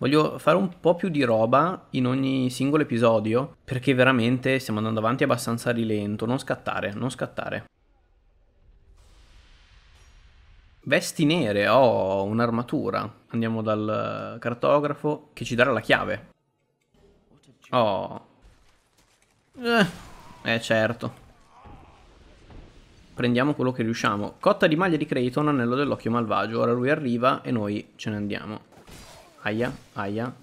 Voglio fare un po' più di roba in ogni singolo episodio perché veramente stiamo andando avanti abbastanza rilento, non scattare, non scattare. Vesti nere, ho oh, un'armatura. Andiamo dal cartografo che ci darà la chiave. Oh. Eh, eh certo. Prendiamo quello che riusciamo. Cotta di maglia di Creighton, anello dell'occhio malvagio. Ora lui arriva e noi ce ne andiamo. Aia, aia.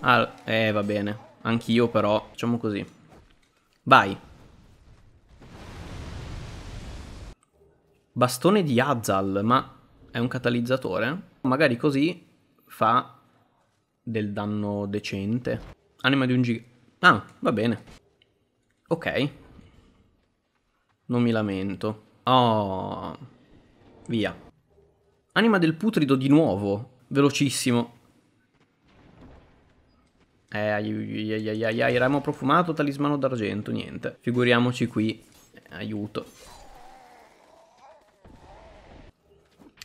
Ah, eh, va bene. Anch'io però, facciamo così. Vai. Bastone di Azal, ma è un catalizzatore? Magari così fa del danno decente. Anima di un giga... Ah, va bene. Ok. Non mi lamento. Oh. Via. Anima del putrido di nuovo. Velocissimo. Eh, ai, ai, ai, ai, ai, ramo profumato, talismano d'argento, niente. Figuriamoci qui, eh, aiuto.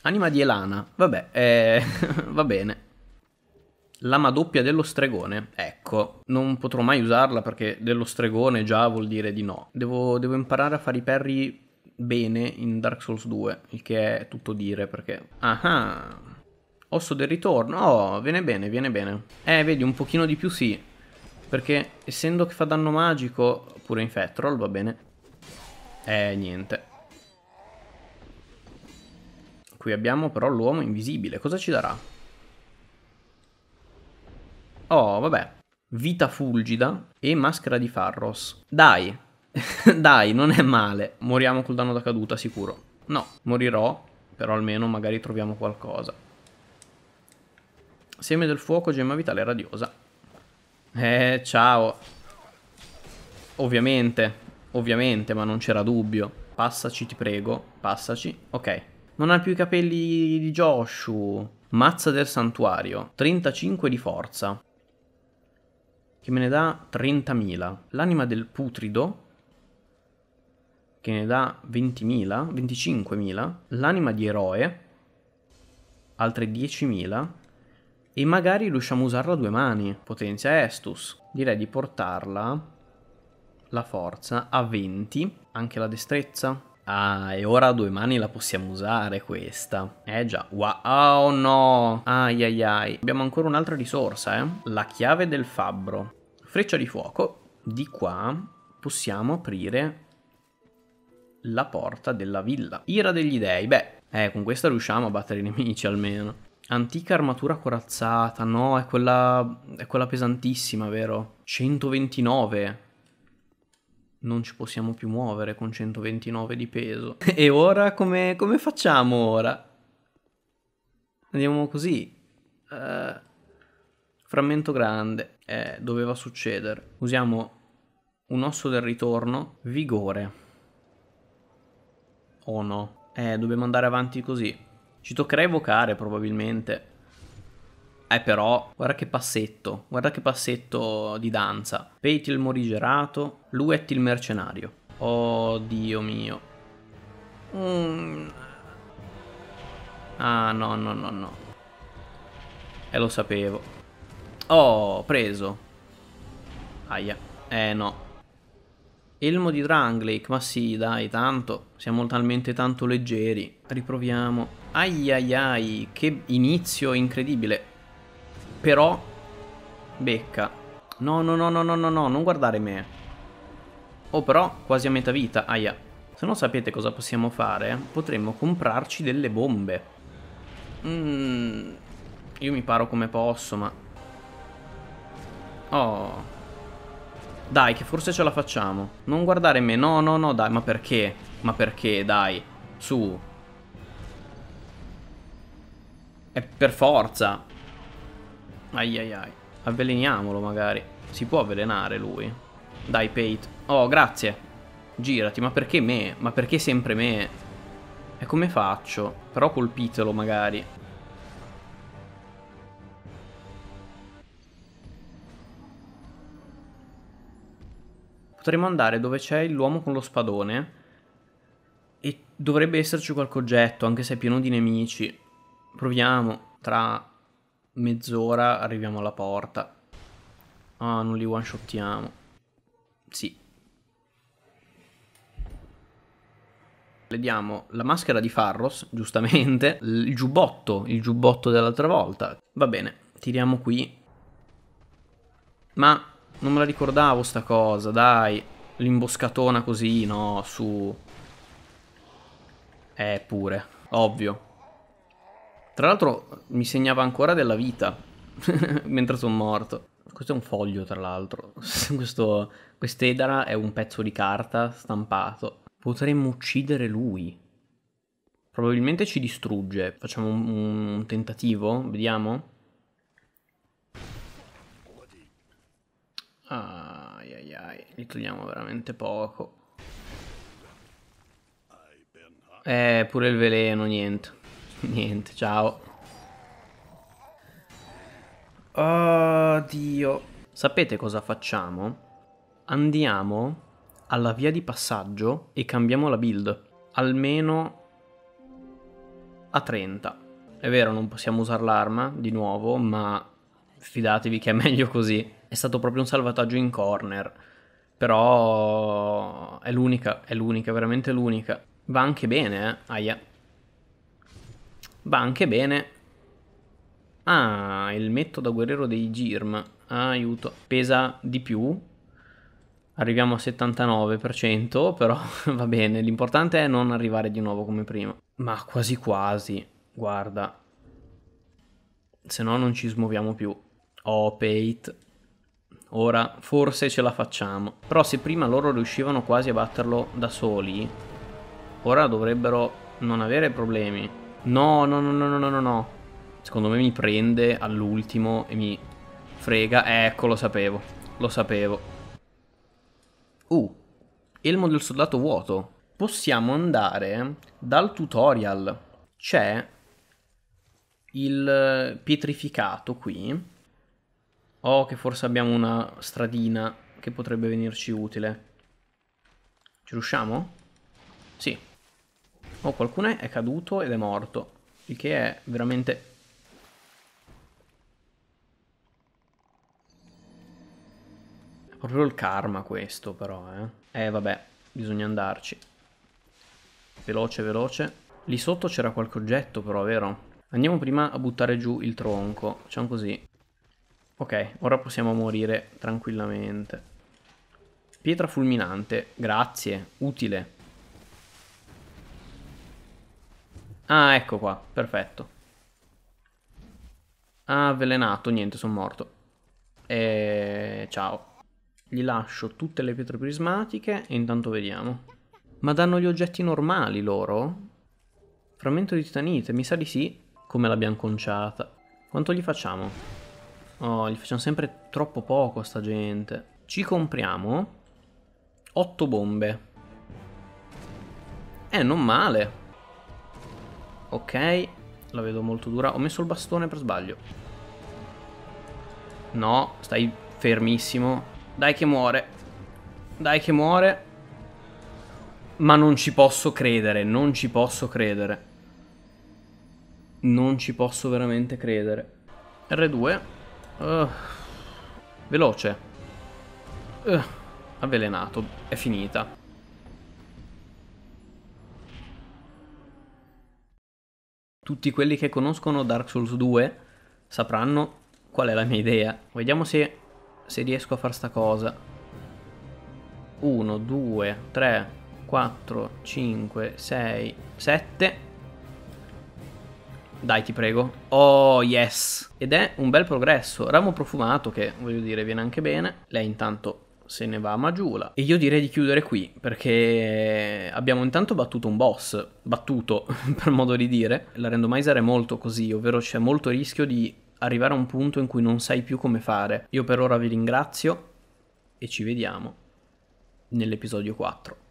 Anima di Elana, vabbè, eh, va bene. Lama doppia dello stregone, ecco, non potrò mai usarla perché dello stregone già vuol dire di no. Devo, devo imparare a fare i perri bene in Dark Souls 2, il che è tutto dire perché... Ah, ah. Osso del ritorno. Oh, viene bene, viene bene. Eh, vedi, un pochino di più sì. Perché essendo che fa danno magico, pure in Fetrol, va bene. Eh, niente. Qui abbiamo però l'uomo invisibile. Cosa ci darà? Oh, vabbè. Vita fulgida e maschera di Farros. Dai. Dai, non è male. Moriamo col danno da caduta, sicuro. No, morirò, però almeno magari troviamo qualcosa. Seme del fuoco, gemma vitale radiosa. Eh, ciao. Ovviamente, ovviamente, ma non c'era dubbio. Passaci, ti prego, passaci. Ok. Non ha più i capelli di Joshu. Mazza del santuario. 35 di forza. Che me ne dà 30.000. L'anima del putrido. Che ne dà 20.000, 25.000. L'anima di eroe. Altre 10.000. E magari riusciamo a usarla a due mani. Potenzia Estus. Direi di portarla, la forza, a 20. Anche la destrezza. Ah, e ora a due mani la possiamo usare questa. Eh già. Wow, oh no. Ai ai ai. Abbiamo ancora un'altra risorsa, eh. La chiave del fabbro. Freccia di fuoco. Di qua possiamo aprire la porta della villa. Ira degli dei. Beh, eh, con questa riusciamo a battere i nemici almeno. Antica armatura corazzata, no, è quella, è quella pesantissima, vero? 129. Non ci possiamo più muovere con 129 di peso. e ora come, come, facciamo ora? Andiamo così. Uh, frammento grande. Eh, doveva succedere. Usiamo un osso del ritorno. Vigore. Oh no. Eh, dobbiamo andare avanti così. Ci toccherà evocare probabilmente. Eh però, guarda che passetto, guarda che passetto di danza. Peiti il morigerato, Luetti il mercenario. Oh dio mio. Mm. Ah no no no no. E eh, lo sapevo. Oh, preso. Aia. Eh no. Elmo di Dranglake, ma sì dai tanto, siamo talmente tanto leggeri. Riproviamo. Ai ai ai, che inizio incredibile. Però, becca. No, no, no, no, no, no, no, non guardare me. Oh, però, quasi a metà vita, aia. Se non sapete cosa possiamo fare, potremmo comprarci delle bombe. Mmm... Io mi paro come posso, ma... Oh... Dai, che forse ce la facciamo. Non guardare me. No, no, no, dai, ma perché? Ma perché, dai. Su, è per forza. Ai ai ai. Avveleniamolo magari. Si può avvelenare lui. Dai, Pate. Oh, grazie. Girati, ma perché me? Ma perché sempre me? E come faccio? Però colpitelo magari. Potremmo andare dove c'è l'uomo con lo spadone. E dovrebbe esserci qualche oggetto, anche se è pieno di nemici. Proviamo, tra mezz'ora arriviamo alla porta. Ah, oh, non li one-shottiamo. Sì. Vediamo la maschera di Farros, giustamente, il giubbotto, il giubbotto dell'altra volta. Va bene, tiriamo qui. Ma non me la ricordavo sta cosa, dai. L'imboscatona così, no, su... Eh, pure, ovvio. Tra l'altro mi segnava ancora della vita mentre sono morto. Questo è un foglio, tra l'altro. Questo, quest'edera è un pezzo di carta stampato. Potremmo uccidere lui. Probabilmente ci distrugge. Facciamo un, un tentativo, vediamo. Ai ai ai, li togliamo veramente poco. Eh, pure il veleno, niente. Niente, ciao. Oddio. Sapete cosa facciamo? Andiamo alla via di passaggio e cambiamo la build. Almeno a 30. È vero, non possiamo usare l'arma di nuovo, ma fidatevi che è meglio così. È stato proprio un salvataggio in corner. Però è l'unica, è l'unica, veramente l'unica. Va anche bene, eh? Aia. Va anche bene. Ah, il metodo guerriero dei Girm. Ah, aiuto. Pesa di più. Arriviamo a 79%, però va bene. L'importante è non arrivare di nuovo come prima. Ma quasi quasi. Guarda. Se no non ci smuoviamo più. Oh, Pate. Ora forse ce la facciamo. Però se prima loro riuscivano quasi a batterlo da soli, ora dovrebbero non avere problemi. No, no, no, no, no, no, no. Secondo me mi prende all'ultimo e mi frega. Ecco, lo sapevo. Lo sapevo. Uh, elmo del soldato vuoto. Possiamo andare dal tutorial. C'è il pietrificato qui. Oh, che forse abbiamo una stradina che potrebbe venirci utile. Ci riusciamo? Sì, Oh, qualcuno è caduto ed è morto. Il che è veramente... È proprio il karma questo, però, eh. Eh, vabbè, bisogna andarci. Veloce, veloce. Lì sotto c'era qualche oggetto, però, vero? Andiamo prima a buttare giù il tronco. Facciamo così. Ok, ora possiamo morire tranquillamente. Pietra fulminante, grazie, utile. Ah, ecco qua, perfetto. Ah, avvelenato, niente, sono morto. E... ciao. Gli lascio tutte le pietre prismatiche e intanto vediamo. Ma danno gli oggetti normali loro? Frammento di titanite, mi sa di sì. Come l'abbiamo conciata. Quanto gli facciamo? Oh, gli facciamo sempre troppo poco a sta gente. Ci compriamo 8 bombe. Eh, non male. Ok, la vedo molto dura. Ho messo il bastone per sbaglio. No, stai fermissimo. Dai che muore. Dai che muore. Ma non ci posso credere, non ci posso credere. Non ci posso veramente credere. R2. Uh. Veloce. Uh. Avvelenato. È finita. tutti quelli che conoscono Dark Souls 2 sapranno qual è la mia idea. Vediamo se, se riesco a fare sta cosa. 1, 2, 3, 4, 5, 6, 7. Dai, ti prego. Oh, yes! Ed è un bel progresso. Ramo profumato, che voglio dire viene anche bene. Lei intanto se ne va a Magiula. E io direi di chiudere qui, perché abbiamo intanto battuto un boss, battuto per modo di dire. La randomizer è molto così, ovvero c'è molto rischio di arrivare a un punto in cui non sai più come fare. Io per ora vi ringrazio e ci vediamo nell'episodio 4.